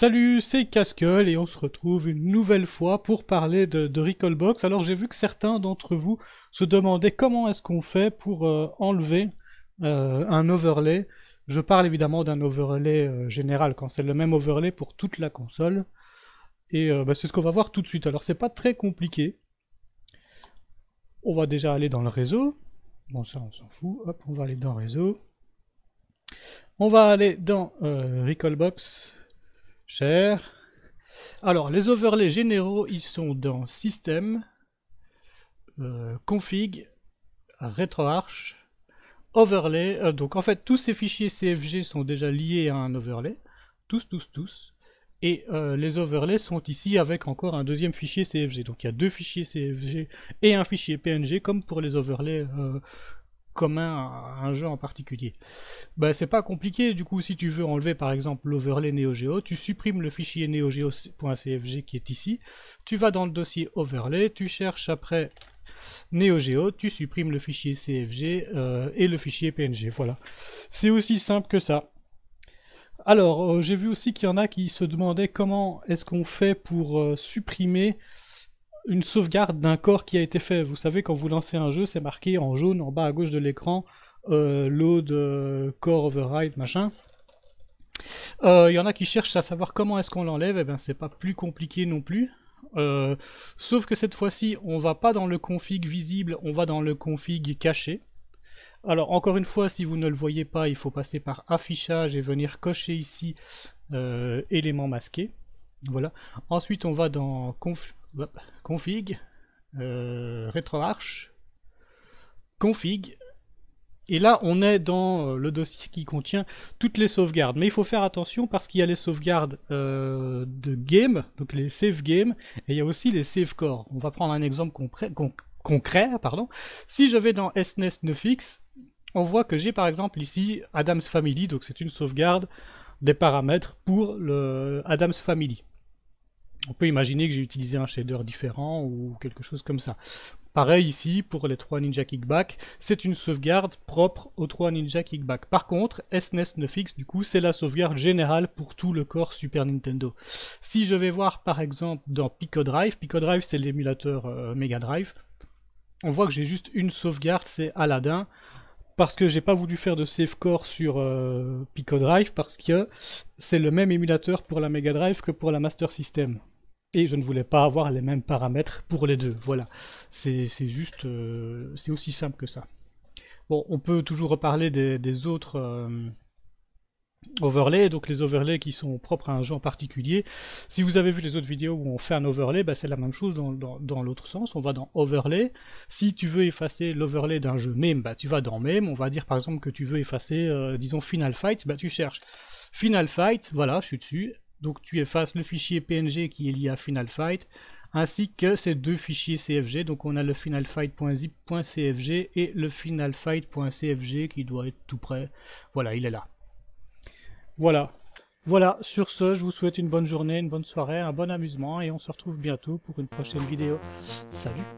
Salut, c'est Casquel et on se retrouve une nouvelle fois pour parler de, de Recallbox. Alors j'ai vu que certains d'entre vous se demandaient comment est-ce qu'on fait pour euh, enlever euh, un overlay. Je parle évidemment d'un overlay euh, général quand c'est le même overlay pour toute la console. Et bah, c'est ce qu'on va voir tout de suite. Alors c'est pas très compliqué. On va déjà aller dans le réseau. Bon ça on s'en fout. Hop, on va aller dans réseau. On va aller dans Recallbox cher. Alors, les overlays généraux, ils sont dans Système, euh, Config, RetroArch, Overlay. Euh, donc, en fait, tous ces fichiers CFG sont déjà liés à un overlay. Tous, tous, tous. Et euh, les overlays sont ici avec encore un deuxième fichier CFG. Donc, il y a deux fichiers CFG et un fichier PNG, comme pour les overlays commun à un jeu en particulier. Bah c'est pas compliqué, du coup si tu veux enlever par exemple l'overlay NeoGeo, tu supprimes le fichier neogeo.cfg qui est ici, tu vas dans le dossier overlay, tu cherches après NeoGeo, tu supprimes le fichier CFG euh, et le fichier PNG, voilà. C'est aussi simple que ça. Alors, euh, j'ai vu aussi qu'il y en a qui se demandaient comment est-ce qu'on fait pour euh, supprimer une sauvegarde d'un corps qui a été fait. Vous savez, quand vous lancez un jeu, c'est marqué en jaune en bas à gauche de l'écran, euh, load, euh, core override, machin. Il euh, y en a qui cherchent à savoir comment est-ce qu'on l'enlève, et eh ben c'est pas plus compliqué non plus. sauf que cette fois-ci, on va pas dans le config visible, on va dans le config caché. Alors encore une fois, si vous ne le voyez pas, il faut passer par affichage et venir cocher ici éléments masqués. Voilà. Ensuite, on va dans Config config, euh, RetroArch, config, et là on est dans euh, le dossier qui contient toutes les sauvegardes. Mais il faut faire attention parce qu'il y a les sauvegardes euh, de game, donc les save game, et il y a aussi les save core. On va prendre un exemple concret. pardon. Si je vais dans SNES e 9X, on voit que j'ai par exemple ici Adam's Family, donc c'est une sauvegarde des paramètres pour le Adam's Family on peut imaginer que j'ai utilisé un shader différent ou quelque chose comme ça. Pareil ici pour les 3 Ninja Kickback, c'est une sauvegarde propre aux 3 Ninja Kickback. Par contre, SNES9X, e du coup, c'est la sauvegarde générale pour tout le corps Super Nintendo. Si je vais voir par exemple dans Pico Drive, Pico Drive c'est l'émulateur euh, Mega Drive, on voit que j'ai juste une sauvegarde, c'est Aladdin parce que j'ai pas voulu faire de save core sur PicoDrive, euh, Pico Drive parce que c'est le même émulateur pour la Mega Drive que pour la Master System et je ne voulais pas avoir les mêmes paramètres pour les deux. Voilà, c'est juste, euh, c'est aussi simple que ça. Bon, on peut toujours reparler des, autres euh, overlays, donc les overlays qui sont propres à un jeu en particulier. Si vous avez vu les autres vidéos où on fait un overlay, bah, c'est la même chose dans, l'autre sens. On va dans overlay. Si tu veux effacer l'overlay d'un jeu même, bah, tu vas dans Même. On va dire par exemple que tu veux effacer, euh, disons, Final Fight, bah tu cherches Final Fight, voilà, je suis dessus donc tu effaces le fichier PNG qui est lié à Final Fight, ainsi que ces deux fichiers CFG. Donc on a le finalfight.zip.cfg et le finalfight.cfg qui doit être tout prêt. Voilà, il est là. Voilà. Voilà, sur ce, je vous souhaite une bonne journée, une bonne soirée, un bon amusement et on se retrouve bientôt pour une prochaine vidéo. Salut